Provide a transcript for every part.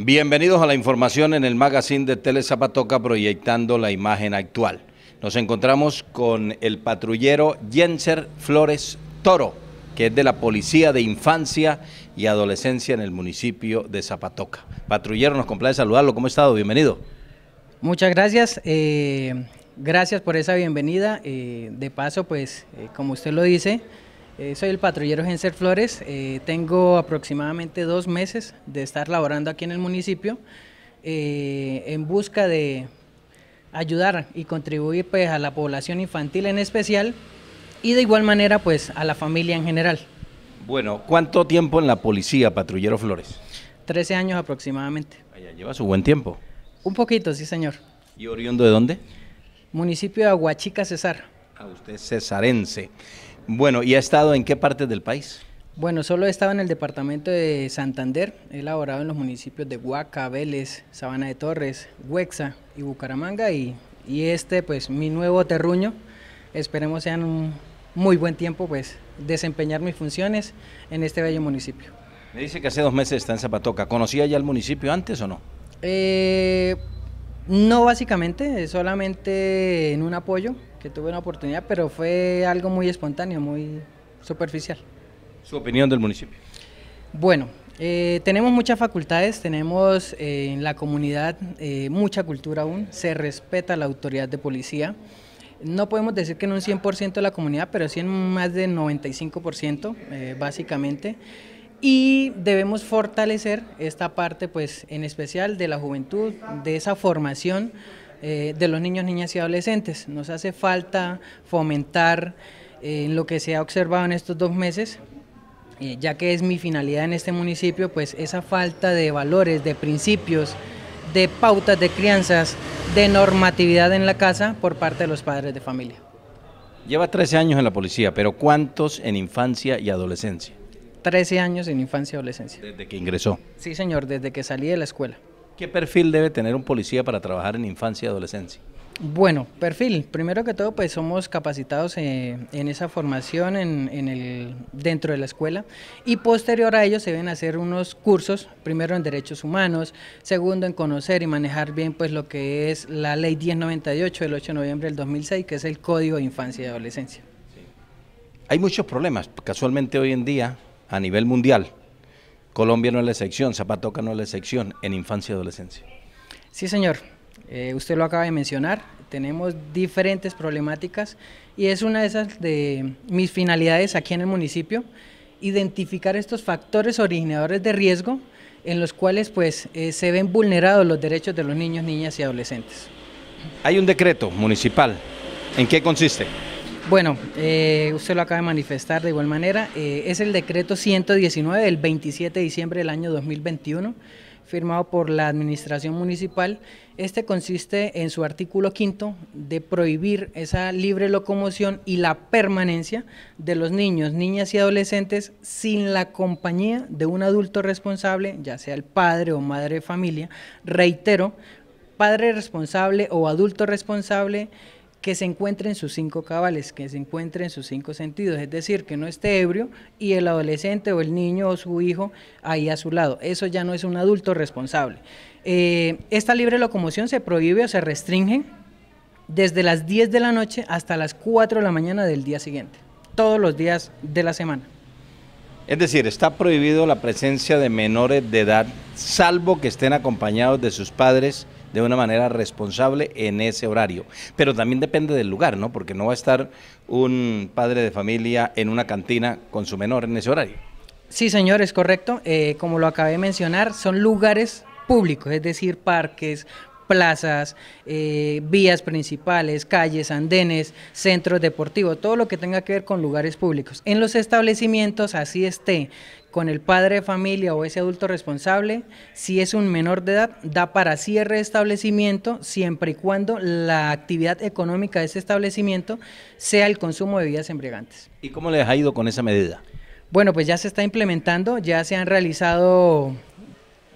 Bienvenidos a la información en el magazine de zapatoca proyectando la imagen actual. Nos encontramos con el patrullero Jenser Flores Toro, que es de la Policía de Infancia y Adolescencia en el municipio de Zapatoca. Patrullero, nos complace saludarlo. ¿Cómo ha estado? Bienvenido. Muchas gracias. Eh, gracias por esa bienvenida. Eh, de paso, pues, eh, como usted lo dice, eh, soy el patrullero Genser Flores, eh, tengo aproximadamente dos meses de estar laborando aquí en el municipio eh, en busca de ayudar y contribuir pues, a la población infantil en especial y de igual manera pues a la familia en general. Bueno, ¿cuánto tiempo en la policía, patrullero Flores? 13 años aproximadamente. Ah, lleva su buen tiempo. Un poquito, sí señor. ¿Y oriundo de dónde? Municipio de Aguachica, Cesar. A ah, usted cesarense. Bueno, ¿y ha estado en qué partes del país? Bueno, solo he estado en el departamento de Santander, he laborado en los municipios de Huaca, Vélez, Sabana de Torres, Huexa y Bucaramanga y, este, pues mi nuevo terruño, esperemos sean un muy buen tiempo, pues desempeñar mis funciones en este bello municipio. Me dice que hace dos meses está en Zapatoca, ¿conocía ya el municipio antes o no? Eh, no básicamente, solamente en un apoyo que tuve una oportunidad, pero fue algo muy espontáneo, muy superficial. ¿Su opinión del municipio? Bueno, eh, tenemos muchas facultades, tenemos eh, en la comunidad eh, mucha cultura aún, se respeta la autoridad de policía. No podemos decir que en un 100% de la comunidad, pero sí en más del 95% básicamente y debemos fortalecer esta parte, pues en especial de la juventud, de esa formación eh, de los niños, niñas y adolescentes. Nos hace falta fomentar eh, lo que se ha observado en estos dos meses, eh, ya que es mi finalidad en este municipio, pues esa falta de valores, de principios, de pautas, de crianzas, de normatividad en la casa por parte de los padres de familia. Lleva 13 años en la policía, pero ¿cuántos en infancia y adolescencia? 13 años en infancia y adolescencia. ¿Desde que ingresó? Sí, señor, desde que salí de la escuela. ¿Qué perfil debe tener un policía para trabajar en infancia y adolescencia? Bueno, perfil. Primero que todo, pues somos capacitados eh, en esa formación en, el, dentro de la escuela y posterior a ello se deben hacer unos cursos, primero en derechos humanos, segundo en conocer y manejar bien pues lo que es la ley 1098 del 8 de noviembre del 2006, que es el Código de Infancia y Adolescencia. Hay muchos problemas, casualmente hoy en día a nivel mundial. Colombia no es la excepción, Zapatoca no es la excepción en infancia y adolescencia. Sí, señor. Eh, usted lo acaba de mencionar. Tenemos diferentes problemáticas y es una de esas de mis finalidades aquí en el municipio, identificar estos factores originadores de riesgo en los cuales pues eh, se ven vulnerados los derechos de los niños, niñas y adolescentes. Hay un decreto municipal. ¿En qué consiste? Bueno, eh, usted lo acaba de manifestar de igual manera. Eh, es el decreto 119 del 27 de diciembre del año 2021, firmado por la Administración Municipal. Este consiste en su artículo quinto de prohibir esa libre locomoción y la permanencia de los niños, niñas y adolescentes sin la compañía de un adulto responsable, ya sea el padre o madre de familia. Reitero, padre responsable o adulto responsable que se encuentre en sus cinco cabales, que se encuentre en sus cinco sentidos, es decir, que no esté ebrio y el adolescente o el niño o su hijo ahí a su lado. Eso ya no es un adulto responsable. Eh, esta libre locomoción se prohíbe o se restringe desde las 10 de la noche hasta las 4 de la mañana del día siguiente, todos los días de la semana. Es decir, está prohibido la presencia de menores de edad, salvo que estén acompañados de sus padres, de una manera responsable en ese horario. Pero también depende del lugar, ¿no? Porque no va a estar un padre de familia en una cantina con su menor en ese horario. Sí, señor, es correcto. Eh, como lo acabé de mencionar, son lugares públicos, es decir, parques, plazas, eh, vías principales, calles, andenes, centros deportivos, todo lo que tenga que ver con lugares públicos. En los establecimientos, así esté con el padre de familia o ese adulto responsable, si es un menor de edad, da para cierre de establecimiento siempre y cuando la actividad económica de ese establecimiento sea el consumo de bebidas embriagantes. ¿Y cómo les ha ido con esa medida? Bueno, pues ya se está implementando, ya se han realizado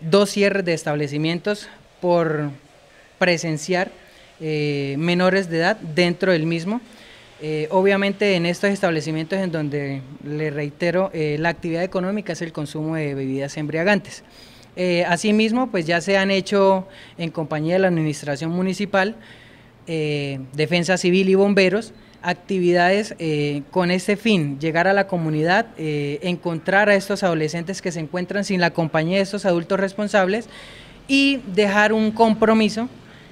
dos cierres de establecimientos por presenciar eh, menores de edad dentro del mismo. Eh, obviamente en estos establecimientos en donde, le reitero, eh, la actividad económica es el consumo de bebidas embriagantes. Eh, asimismo, pues ya se han hecho en compañía de la Administración Municipal, Defensa Civil y Bomberos, actividades con este fin, llegar a la comunidad, encontrar a estos adolescentes que se encuentran sin la compañía de estos adultos responsables y dejar un compromiso,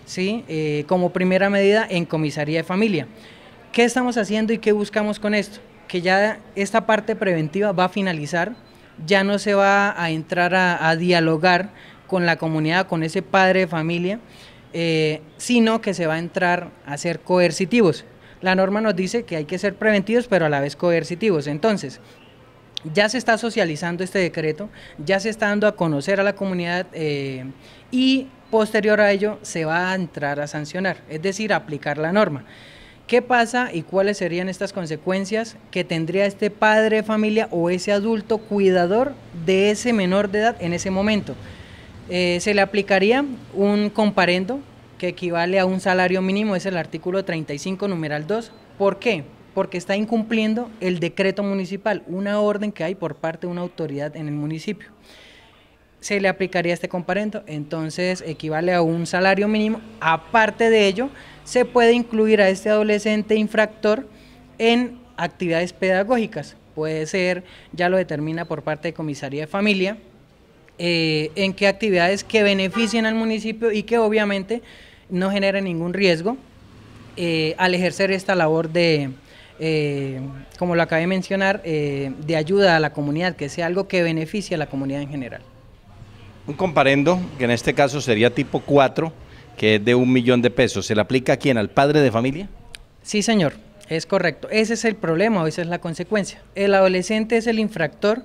¿sí? como primera medida en comisaría de familia. ¿Qué estamos haciendo y qué buscamos con esto? Que ya esta parte preventiva va a finalizar, ya no se va a entrar a, dialogar con la comunidad, con ese padre de familia, eh, sino que se va a entrar a ser coercitivos. La norma nos dice que hay que ser preventivos, pero a la vez coercitivos. Entonces, ya se está socializando este decreto, ya se está dando a conocer a la comunidad eh, y posterior a ello se va a entrar a sancionar, es decir, a aplicar la norma. ¿Qué pasa y cuáles serían estas consecuencias que tendría este padre de familia o ese adulto cuidador de ese menor de edad en ese momento? Eh, se le aplicaría un comparendo que equivale a un salario mínimo, es el artículo 35, numeral 2. ¿Por qué? Porque está incumpliendo el decreto municipal, una orden que hay por parte de una autoridad en el municipio se le aplicaría este comparendo. Entonces equivale a un salario mínimo. Aparte de ello, se puede incluir a este adolescente infractor en actividades pedagógicas. Puede ser, ya lo determina por parte de Comisaría de Familia, eh, en qué actividades que beneficien al municipio y que obviamente no generen ningún riesgo eh, al ejercer esta labor de, eh, como lo acabé de mencionar, de ayuda a la comunidad, que sea algo que beneficie a la comunidad en general un comparendo, que en este caso sería tipo 4, que es de un millón de pesos. ¿Se le aplica a quién? ¿Al padre de familia? Sí, señor, es correcto. Ese es el problema, esa es la consecuencia. El adolescente es el infractor.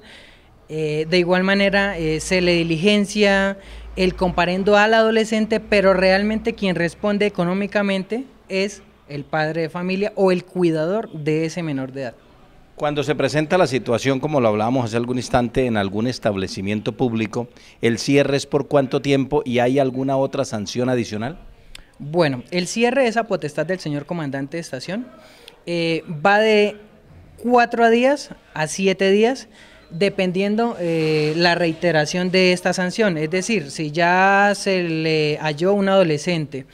Eh, de igual manera, eh, se le diligencia el comparendo al adolescente, pero realmente quien responde económicamente es el padre de familia o el cuidador de ese menor de edad. Cuando se presenta la situación, como lo hablábamos hace algún instante, en algún establecimiento público, ¿el cierre es por cuánto tiempo y hay alguna otra sanción adicional? Bueno, el cierre es a potestad del señor comandante de estación. Eh, va de cuatro días a siete días, dependiendo eh, la reiteración de esta sanción. Es decir, si ya se le halló un adolescente,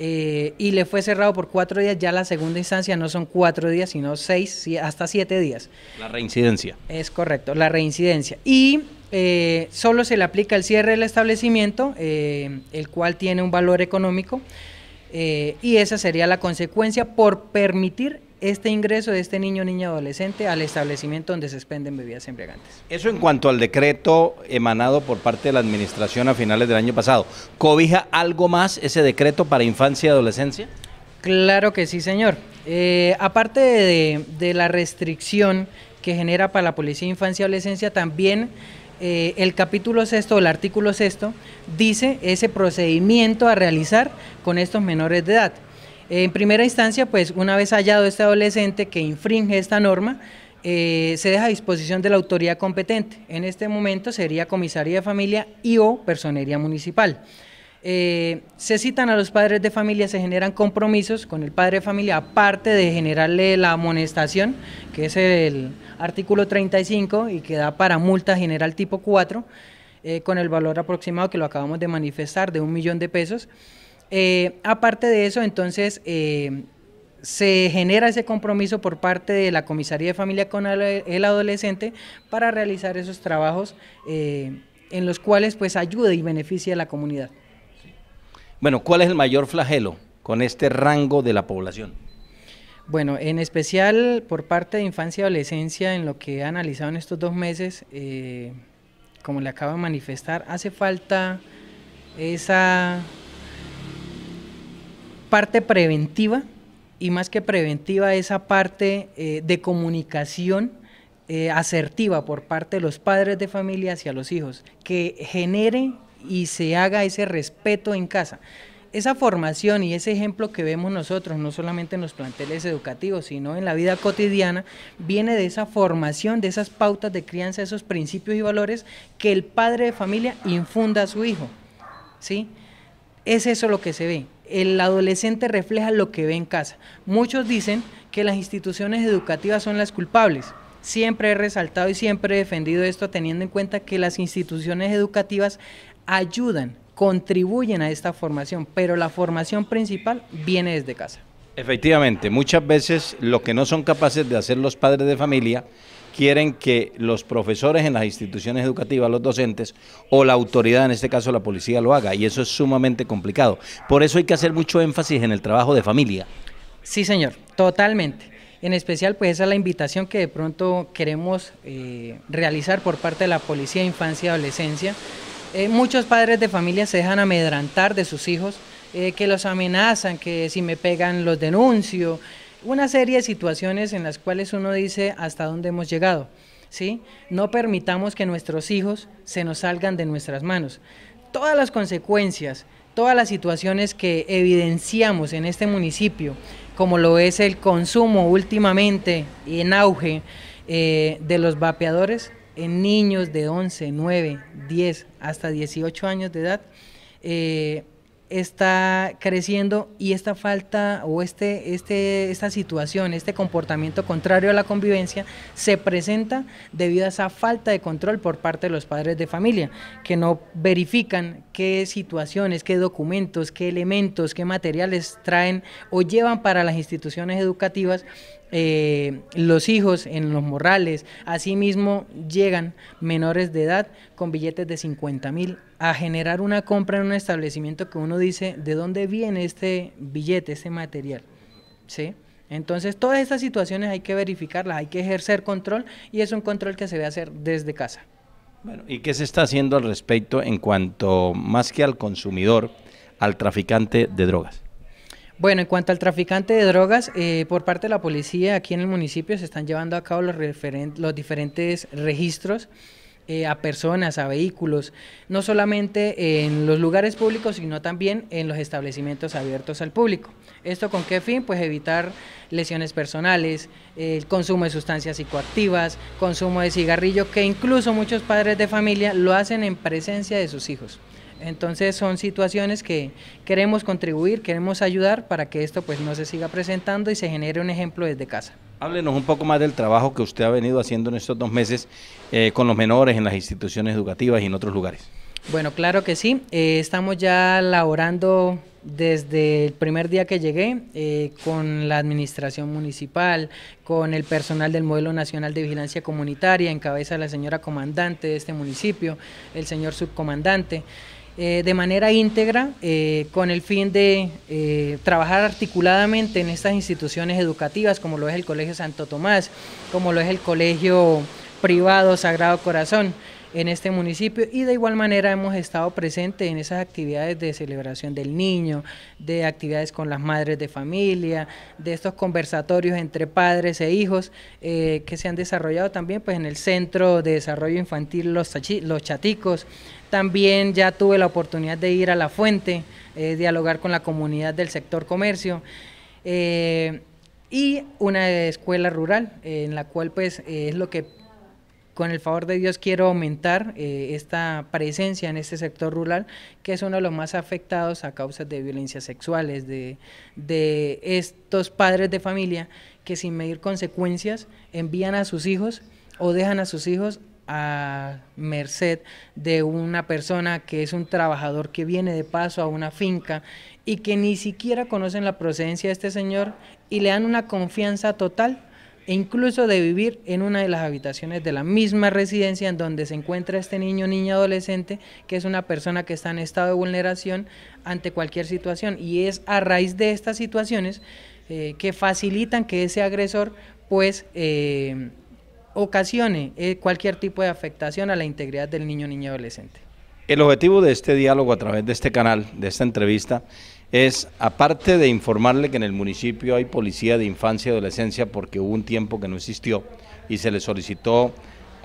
eh, y le fue cerrado por cuatro días. Ya la segunda instancia no son cuatro días, sino seis, hasta siete días. La reincidencia. Es correcto, la reincidencia. Y eh, solo se le aplica el cierre del establecimiento, eh, el cual tiene un valor económico, y esa sería la consecuencia por permitir este ingreso de este niño, niña, adolescente al establecimiento donde se expenden bebidas embriagantes. Eso en cuanto al decreto emanado por parte de la administración a finales del año pasado. ¿Cobija algo más ese decreto para infancia y adolescencia? Claro que sí, señor. Eh, aparte de, la restricción que genera para la Policía Infancia y Adolescencia, también eh, el capítulo sexto, el artículo sexto, dice ese procedimiento a realizar con estos menores de edad. En primera instancia, pues una vez hallado este adolescente que infringe esta norma, eh, se deja a disposición de la autoridad competente. En este momento sería comisaría de familia y o personería municipal. Eh, se citan a los padres de familia, se generan compromisos con el padre de familia, aparte de generarle la amonestación, que es el artículo 35 y que da para multa general tipo 4, eh, con el valor aproximado que lo acabamos de manifestar de un millón de pesos. Eh, aparte de eso, entonces eh, se genera ese compromiso por parte de la Comisaría de Familia con el adolescente para realizar esos trabajos eh, en los cuales pues ayuda y beneficia a la comunidad. Bueno, ¿cuál es el mayor flagelo con este rango de la población? Bueno, en especial por parte de infancia y adolescencia, en lo que he analizado en estos dos meses, como le acabo de manifestar, hace falta esa parte preventiva y más que preventiva esa parte eh, de comunicación eh, asertiva por parte de los padres de familia hacia los hijos, que genere y se haga ese respeto en casa. Esa formación y ese ejemplo que vemos nosotros, no solamente en los planteles educativos, sino en la vida cotidiana, viene de esa formación, de esas pautas de crianza, esos principios y valores que el padre de familia infunda a su hijo. ¿sí? Es eso lo que se ve el adolescente refleja lo que ve en casa. Muchos dicen que las instituciones educativas son las culpables. Siempre he resaltado y siempre he defendido esto teniendo en cuenta que las instituciones educativas ayudan, contribuyen a esta formación, pero la formación principal viene desde casa. Efectivamente, muchas veces lo que no son capaces de hacer los padres de familia quieren que los profesores en las instituciones educativas, los docentes o la autoridad, en este caso la policía, lo haga. Y eso es sumamente complicado. Por eso hay que hacer mucho énfasis en el trabajo de familia. Sí, señor, totalmente. En especial, pues esa es la invitación que de pronto queremos eh, realizar por parte de la Policía de Infancia y Adolescencia. Eh, muchos padres de familia se dejan amedrantar de sus hijos, eh, que los amenazan, que si me pegan los denuncio, una serie de situaciones en las cuales uno dice hasta dónde hemos llegado. ¿sí? No permitamos que nuestros hijos se nos salgan de nuestras manos. Todas las consecuencias, todas las situaciones que evidenciamos en este municipio, como lo es el consumo últimamente y en auge eh, de los vapeadores en niños de 11, 9, 10, hasta 18 años de edad, eh, está creciendo y esta falta o este, este, esta situación, este comportamiento contrario a la convivencia se presenta debido a esa falta de control por parte de los padres de familia, que no verifican qué situaciones, qué documentos, qué elementos, qué materiales traen o llevan para las instituciones educativas eh, los hijos en los morrales. Asimismo, llegan menores de edad con billetes de 50 mil a generar una compra en un establecimiento que uno dice, ¿de dónde viene este billete, este material? ¿Sí? Entonces, todas estas situaciones hay que verificarlas, hay que ejercer control y es un control que se debe hacer desde casa. Bueno, ¿y qué se está haciendo al respecto en cuanto más que al consumidor, al traficante de drogas? Bueno, en cuanto al traficante de drogas, eh, por parte de la policía aquí en el municipio se están llevando a cabo los, diferentes registros eh, a personas, a vehículos, no solamente en los lugares públicos, sino también en los establecimientos abiertos al público. ¿Esto con qué fin? Pues evitar lesiones personales, el consumo de sustancias psicoactivas, consumo de cigarrillo, que incluso muchos padres de familia lo hacen en presencia de sus hijos. Entonces son situaciones que queremos contribuir, queremos ayudar para que esto pues no se siga presentando y se genere un ejemplo desde casa. Háblenos un poco más del trabajo que usted ha venido haciendo en estos dos meses eh, con los menores en las instituciones educativas y en otros lugares. Bueno, claro que sí. Eh, estamos ya laborando desde el primer día que llegué eh, con la administración municipal, con el personal del Modelo Nacional de Vigilancia Comunitaria, en de la señora comandante de este municipio, el señor subcomandante. Eh, de manera íntegra eh, con el fin de eh, trabajar articuladamente en estas instituciones educativas como lo es el Colegio Santo Tomás, como lo es el Colegio Privado Sagrado Corazón en este municipio y de igual manera hemos estado presentes en esas actividades de celebración del niño, de actividades con las madres de familia, de estos conversatorios entre padres e hijos eh, que se han desarrollado también pues, en el Centro de Desarrollo Infantil Los, Chaticos. También ya tuve la oportunidad de ir a La Fuente, eh, dialogar con la comunidad del sector comercio. Eh, y una escuela rural en la cual pues es lo que con el favor de Dios quiero aumentar eh, esta presencia en este sector rural, que es uno de los más afectados a causa de violencias sexuales, de, de estos padres de familia que sin medir consecuencias envían a sus hijos o dejan a sus hijos a merced de una persona que es un trabajador que viene de paso a una finca y que ni siquiera conocen la procedencia de este señor y le dan una confianza total e incluso de vivir en una de las habitaciones de la misma residencia en donde se encuentra este niño, niña, adolescente, que es una persona que está en estado de vulneración ante cualquier situación. Y es a raíz de estas situaciones eh, que facilitan que ese agresor pues eh, ocasione eh, cualquier tipo de afectación a la integridad del niño, niña, adolescente. El objetivo de este diálogo a través de este canal, de esta entrevista, es, aparte de informarle que en el municipio hay policía de infancia y adolescencia porque hubo un tiempo que no existió y se le solicitó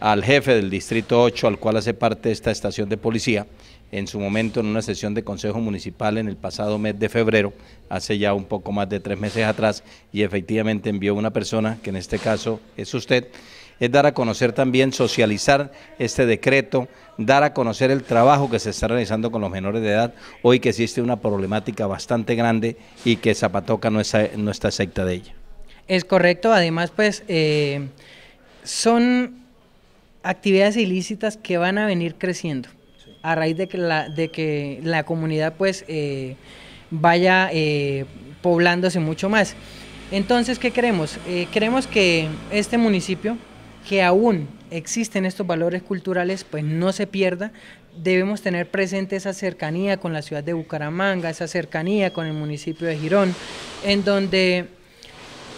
al jefe del Distrito 8, al cual hace parte esta estación de policía, en su momento en una sesión de Consejo Municipal en el pasado mes de febrero, hace ya un poco más de tres meses atrás, y efectivamente envió una persona, que en este caso es usted, es dar a conocer también, socializar este decreto, dar a conocer el trabajo que se está realizando con los menores de edad, hoy que existe una problemática bastante grande y que Zapatoca no, está exenta de ella. Es correcto, además pues eh, son actividades ilícitas que van a venir creciendo a raíz de que la, de que la comunidad pues eh, vaya eh, poblándose mucho más. Entonces, ¿qué queremos? queremos que este municipio que aún existen estos valores culturales, pues no se pierda. Debemos tener presente esa cercanía con la ciudad de Bucaramanga, esa cercanía con el municipio de Girón, en donde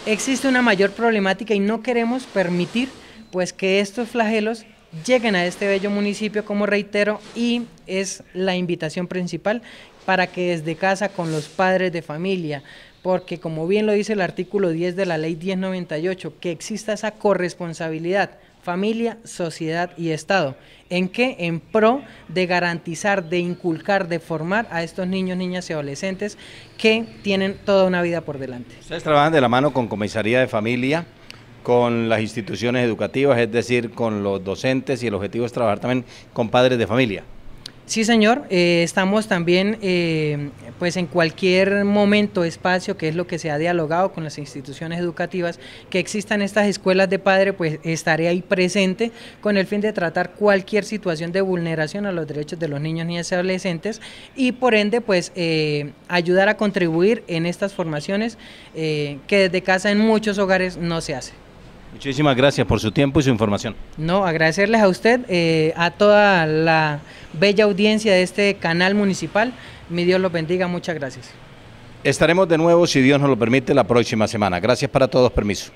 existe una mayor problemática y no queremos permitir pues que estos flagelos lleguen a este bello municipio, como reitero, y es la invitación principal para que desde casa con los padres de familia, porque como bien lo dice el artículo 10 de la ley 1098, que exista esa corresponsabilidad familia, sociedad y Estado. ¿En qué? En pro de garantizar, de inculcar, de formar a estos niños, niñas y adolescentes que tienen toda una vida por delante. Ustedes trabajan de la mano con comisaría de familia, con las instituciones educativas, es decir, con los docentes y el objetivo es trabajar también con padres de familia. Sí, señor. Eh, estamos también, eh, pues en cualquier momento, espacio, que es lo que se ha dialogado con las instituciones educativas, que existan estas escuelas de padre, pues estaré ahí presente con el fin de tratar cualquier situación de vulneración a los derechos de los niños, niñas y adolescentes y por ende, pues eh, ayudar a contribuir en estas formaciones que desde casa en muchos hogares no se hace. Muchísimas gracias por su tiempo y su información. No, agradecerles a usted, eh, a toda la bella audiencia de este canal municipal. Mi Dios los bendiga, muchas gracias. Estaremos de nuevo, si Dios nos lo permite, la próxima semana. Gracias para todos, permiso.